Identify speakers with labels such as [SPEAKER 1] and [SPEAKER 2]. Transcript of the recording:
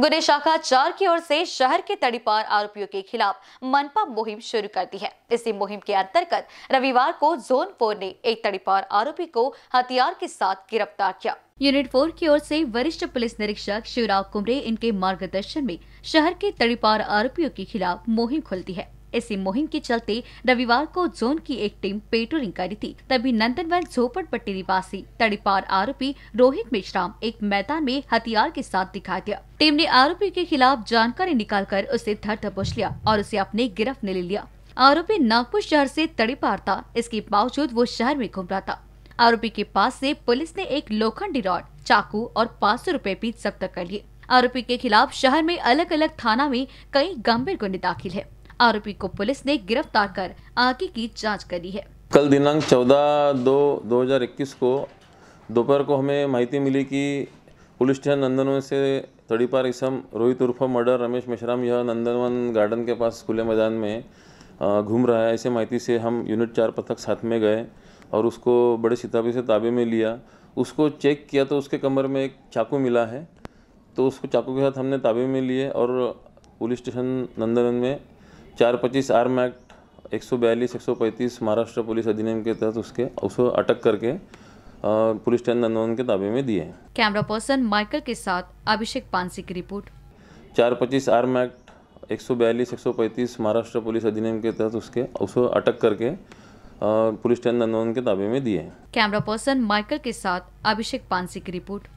[SPEAKER 1] गुने शाखा चार की ओर से शहर के तड़ीपार आरोपियों के खिलाफ मनपा मुहिम शुरू कर दी है इसी मुहिम के अंतर्गत रविवार को जोन फोर ने एक तड़ीपार आरोपी को हथियार के साथ गिरफ्तार किया यूनिट फोर की ओर से वरिष्ठ पुलिस निरीक्षक शिवराव कुमरे इनके मार्गदर्शन में शहर के तड़ीपार आरोपियों के खिलाफ मुहिम खुलती है ऐसी मुहिम के चलते रविवार को जोन की एक टीम पेट्रोलिंग करी थी तभी नंदनवन झोपड़पट्टी निवासी तड़ीपार आरोपी रोहित मिश्राम एक मैदान में हथियार के साथ दिखा गया टीम ने आरोपी के खिलाफ जानकारी निकाल कर उसे धर धपोच लिया और उसे अपने गिरफ्त में ले लिया आरोपी नागपुर शहर से तड़ीपार था इसके बावजूद वो शहर में घूम रहा था आरोपी के पास से पुलिस ने एक लोखंडी रॉड चाकू और पाँच सौ रूपए भी जब्त कर लिए आरोपी के खिलाफ शहर में अलग अलग थाना में कई गंभीर गुंडे दाखिल है आरोपी को पुलिस ने गिरफ्तार कर आगे की जाँच करी है
[SPEAKER 2] कल दिनांक 14 दो 2021 को दोपहर को हमें माहिती मिली कि पुलिस स्टेशन नंदनवन से तड़ीपार इसम रोहित उर्फ मर्डर रमेश मिश्राम यह नंदनवन गार्डन के पास खुले मैदान में घूम रहा है ऐसे माहिती से हम यूनिट चार पथक साथ में गए और उसको बड़े सिताबी से ताबे में लिया उसको चेक किया तो उसके कमर में एक चाकू मिला है तो उसको चाकू के साथ हमने ताबे में लिए और पुलिस स्टेशन नंदनवन में चार पच्चीस आर्म एक्ट एक सौ बयालीस एक सौ पैंतीस महाराष्ट्र पुलिस अधिनियम के तहत उसके उसको अटक करके पुलिस स्टैंड के ताबे में दिए
[SPEAKER 1] कैमरा पर्सन माइकल के साथ अभिषेक पानसी की रिपोर्ट
[SPEAKER 2] चार पच्चीस आर्म एक्ट एक सौ बयालीस एक सौ पैंतीस महाराष्ट्र पुलिस अधिनियम के तहत उसके उसको अटक करके पुलिस स्टैंड के ताबे में दिए
[SPEAKER 1] कैमरा पर्सन माइकल के साथ अभिषेक पानसी की रिपोर्ट